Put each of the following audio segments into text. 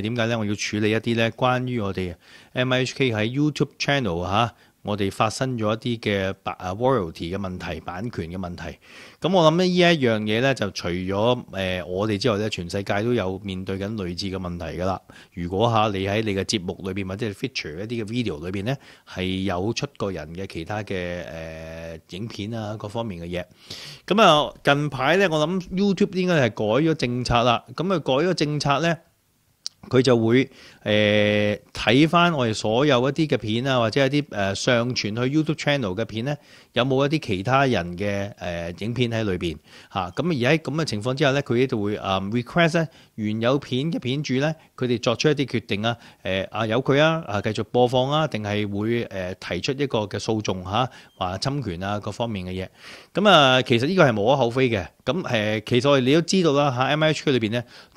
点解咧？我要处理一啲咧，关于我哋 M H K 喺 YouTube Channel 吓，我哋发生咗一啲嘅白啊，Royalty 嘅问题、版权嘅问题。咁我谂咧，呢一样嘢咧，就除咗诶我哋之外咧，全世界都有面对紧类似嘅问题噶啦。如果吓你喺你嘅节目里边或者 feature 一啲嘅 video 里边咧，系有出個人嘅其他嘅诶影片啊，各方面嘅嘢。咁啊，近排咧，我谂 YouTube 应该系改咗政策啦。咁啊，改咗政策咧。佢就會誒睇翻我哋所有一啲嘅片啊，或者一啲誒上傳去 YouTube channel 嘅片咧，有冇一啲其他人嘅誒影片喺裏邊嚇？咁而喺咁嘅情況之下咧，佢呢就會誒 request 咧原有片嘅片主咧，佢哋作出一啲決定啊誒啊，有佢啊，啊繼續播放啊，定係會誒提出一個嘅訴訟嚇，話侵權啊各方面嘅嘢。咁啊，其實呢個係無可厚非嘅。咁誒，其實你都知道啦嚇，M H 區裏邊咧。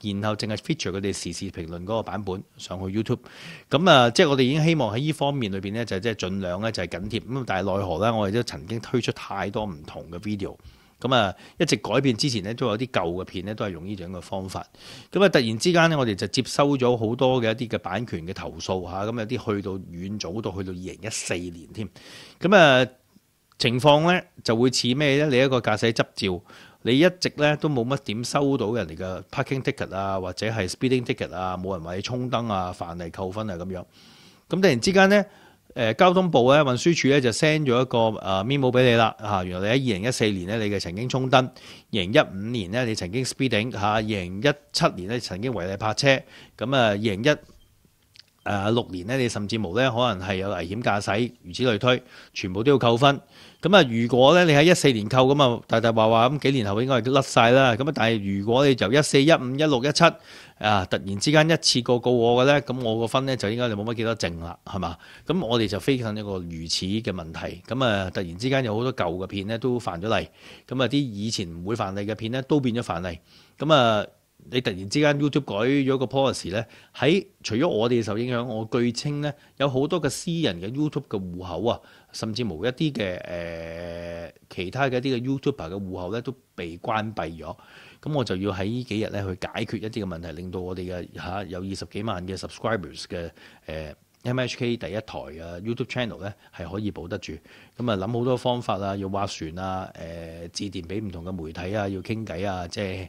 然後淨係 feature 佢哋時事評論嗰個版本上去 YouTube，咁啊，即係我哋已經希望喺依方面裏面呢，就即係盡量呢，就係緊貼。咁但係奈何呢，我哋都曾經推出太多唔同嘅 video，咁啊一直改變之前呢，都有啲舊嘅片呢，都係用呢種嘅方法。咁啊突然之間我哋就接收咗好多嘅一啲嘅版權嘅投訴嚇，咁有啲去到遠早到去到二零一四年添。咁啊情況呢，就會似咩呢？你一個駕駛執照。你一直咧都冇乜點收到人哋嘅 parking ticket 啊，或者係 speeding ticket 啊，冇人話你衝燈啊、犯例扣分啊咁樣。咁突然之間咧，誒交通部咧運輸處咧就 send 咗一個誒 memo 俾你啦。嚇，原來你喺二零一四年咧你嘅曾經衝燈，二零一五年咧你曾經 speeding 嚇，二零一七年咧曾經違例泊車，咁啊二零一。誒六年咧，你甚至無咧，可能係有危險駕駛，如此類推，全部都要扣分。咁啊，如果咧你喺一四年扣，咁啊大大話話咁幾年後應該都甩晒啦。咁啊，但係如果你由一四、一五、一六、一七啊，突然之間一次過告我嘅咧，咁我個分咧就應該就冇乜幾多剩啦，係嘛？咁我哋就分近一個如此嘅問題。咁啊，突然之間有好多舊嘅片咧都犯咗例，咁啊啲以前唔會犯例嘅片咧都變咗犯例，咁啊。你突然之間 YouTube 改咗個 policy 咧，喺除咗我哋受影響，我據稱咧有好多嘅私人嘅 YouTube 嘅戶口啊，甚至無一啲嘅誒其他嘅一啲嘅 YouTuber 嘅戶口咧都被關閉咗。咁我就要喺呢幾日咧去解決一啲嘅問題，令到我哋嘅嚇有二十幾萬嘅 subscribers 嘅誒 MHK 第一台嘅 YouTube channel 咧係可以保得住。咁啊諗好多方法啊，要挖船啊，誒致電俾唔同嘅媒體啊，要傾偈啊，即係。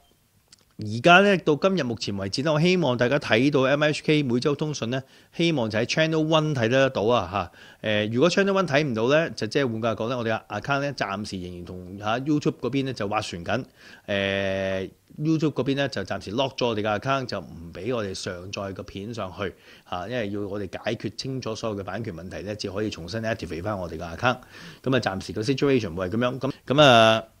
而家咧到今日目前為止咧，我希望大家睇到 MHK 每周通訊咧，希望就喺 Channel One 睇得到啊嚇。誒，如果 Channel One 睇唔到咧，就即係換句講咧，我哋 account 咧暫時仍然同嚇 YouTube 嗰邊咧就划船緊。誒，YouTube 嗰邊咧就暫時 lock 咗我哋嘅 account，就唔俾我哋上載個片上去嚇，因為要我哋解決清楚所有嘅版權問題咧，至可以重新 activate 翻我哋嘅 account。咁啊，暫時個 situation 係咁樣。咁咁啊～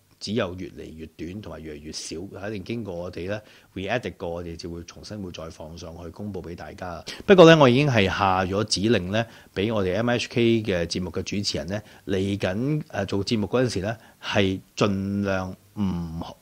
只有越嚟越短同埋越嚟越少，肯定經過我哋咧 re-edit 過，我哋就會重新會再放上去公佈俾大家。不過咧，我已經係下咗指令咧，俾我哋 MHK 嘅節目嘅主持人咧嚟緊誒做節目嗰陣時咧，係盡量唔好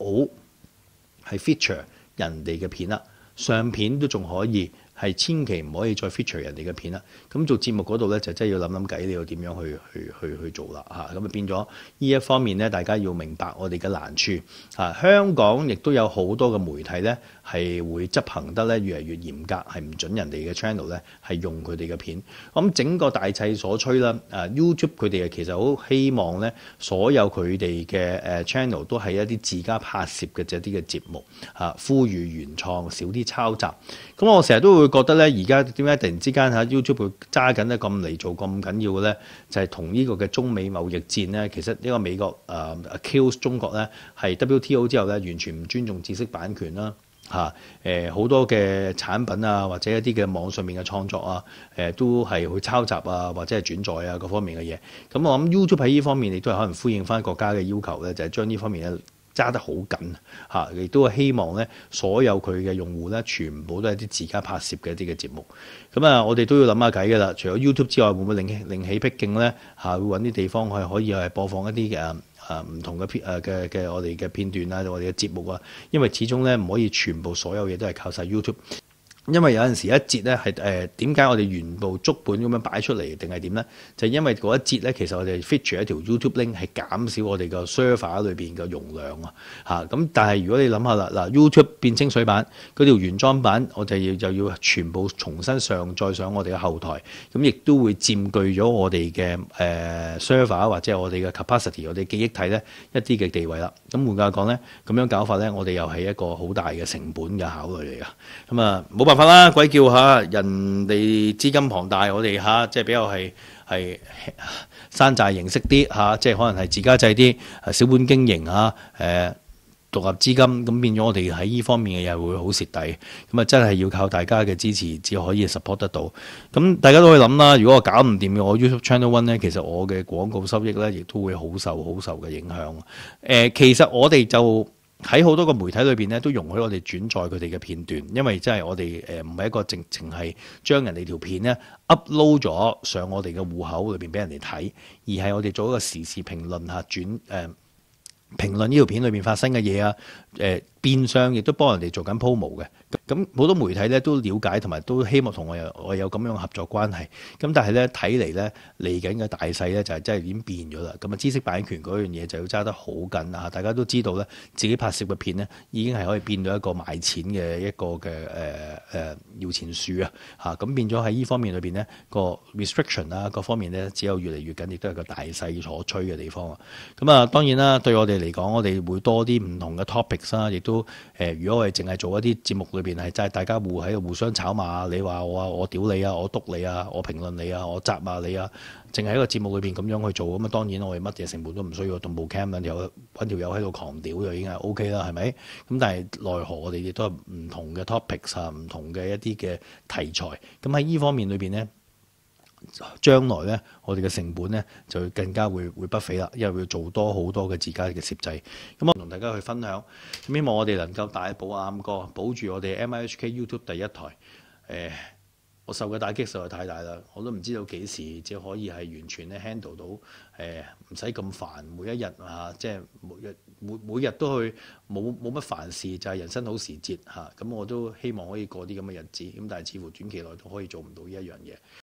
係 feature 人哋嘅片啦，相片都仲可以。係千祈唔可以再 feature 人哋嘅片啦。咁做節目嗰度咧，就真係要諗諗計，你要點樣去去去去做啦嚇。咁啊變咗呢一方面咧，大家要明白我哋嘅難處嚇。香港亦都有好多嘅媒體咧，係會執行得咧越嚟越嚴格，係唔准人哋嘅 channel 咧係用佢哋嘅片。咁整個大勢所趨啦，誒 YouTube 佢哋其實好希望咧，所有佢哋嘅誒 channel 都係一啲自家拍攝嘅一啲嘅節目嚇，呼籲原創少啲抄襲。咁我成日都會。覺得咧，而家點解突然之間嚇 YouTube 揸緊咧咁嚟做咁緊要嘅咧？就係同呢個嘅中美貿易戰咧，其實呢個美國誒 kills 中國咧，係 WTO 之後咧，完全唔尊重知識版權啦嚇誒，好多嘅產品啊，或者一啲嘅網上面嘅創作啊，誒都係去抄襲啊，或者係轉載啊各方面嘅嘢。咁我諗 YouTube 喺呢方面亦都係可能呼應翻國家嘅要求咧，就係將呢方面咧。揸得好緊嚇，亦都希望咧，所有佢嘅用戶咧，全部都係啲自家拍攝嘅一啲嘅節目。咁啊，我哋都要諗下計噶啦。除咗 YouTube 之外，會唔會另另起僻徑咧？嚇，會揾啲地方係可以係播放一啲嘅。誒唔同嘅片誒嘅嘅我哋嘅片段啊，我哋嘅節目啊。因為始終咧唔可以全部所有嘢都係靠晒 YouTube。因為有陣時一節咧係誒點解我哋原部足本咁樣擺出嚟定係點咧？就因為嗰一節咧，其實我哋 feature 一條 YouTube link 係減少我哋個 server 裏邊嘅容量啊！咁，但係如果你諗下啦，嗱 YouTube 變清水版，嗰條原裝版，我哋要就要全部重新上載上我哋嘅後台，咁亦都會佔據咗我哋嘅誒 server 或者我哋嘅 capacity、我哋記憶體咧一啲嘅地位啦。咁換句講咧，咁樣搞法咧，我哋又係一個好大嘅成本嘅考慮嚟噶。咁啊，冇辦法。啦，鬼叫吓，人哋資金龐大，我哋吓即係比較係系山寨形式啲吓，即係可能係自家製啲小本經營嚇，誒獨立資金咁變咗我哋喺呢方面嘅嘢會好蝕底。咁啊，真係要靠大家嘅支持至可以 support 得到。咁大家都可以諗啦，如果我搞唔掂嘅我 YouTube Channel One 咧，其實我嘅廣告收益咧亦都會好受好受嘅影響。誒，其實我哋就～喺好多個媒體裏面咧，都容許我哋轉載佢哋嘅片段，因為即係我哋誒唔係一個直情係將人哋條片咧 upload 咗上我哋嘅户口裏面俾人哋睇，而係我哋做一個時事評論下轉誒評論呢條片裏面發生嘅嘢啊誒，变相亦都幫人哋做緊 m o 嘅。咁好多媒體咧都了解，同埋都希望同我有我有咁樣合作關係。咁但係咧睇嚟咧嚟緊嘅大勢咧就係真係已經變咗啦。咁啊知識版權嗰樣嘢就要揸得好緊啊！大家都知道咧，自己拍攝嘅片咧已經係可以變到一個賣錢嘅一個嘅誒誒要錢樹啊！嚇咁變咗喺呢方面裏邊咧個 restriction 啦，各方面咧只有越嚟越緊，亦都係個大勢所吹嘅地方啊！咁啊當然啦，對我哋嚟講，我哋會多啲唔同嘅 topics 啦，亦都誒如果我哋淨係做一啲節目裏邊。係就係大家互喺互相炒罵，你話我啊，我屌你啊，我督你啊，我評論你啊，我責罵你啊，淨係喺個節目裏邊咁樣去做，咁啊當然我哋乜嘢成本都唔需要，同步 cam 揾條揾條友喺度狂屌就已經係 O K 啦，係咪？咁但係奈何我哋亦都係唔同嘅 topics 啊，唔同嘅一啲嘅題材，咁喺呢方面裏邊呢。將來咧，我哋嘅成本咧就會更加會會不菲啦，因為會做多好多嘅自家嘅設計。咁我同大家去分享，希望我哋能夠大保啱哥，保住我哋 M I H K YouTube 第一台。誒，我受嘅打擊實在太大啦，我都唔知道幾時只可以係完全咧 handle 到誒，唔使咁煩，每一日啊，即係每日每每日都去冇冇乜煩事，就係人生好時節嚇。咁我都希望可以過啲咁嘅日子，咁但係似乎短期內都可以做唔到呢一樣嘢。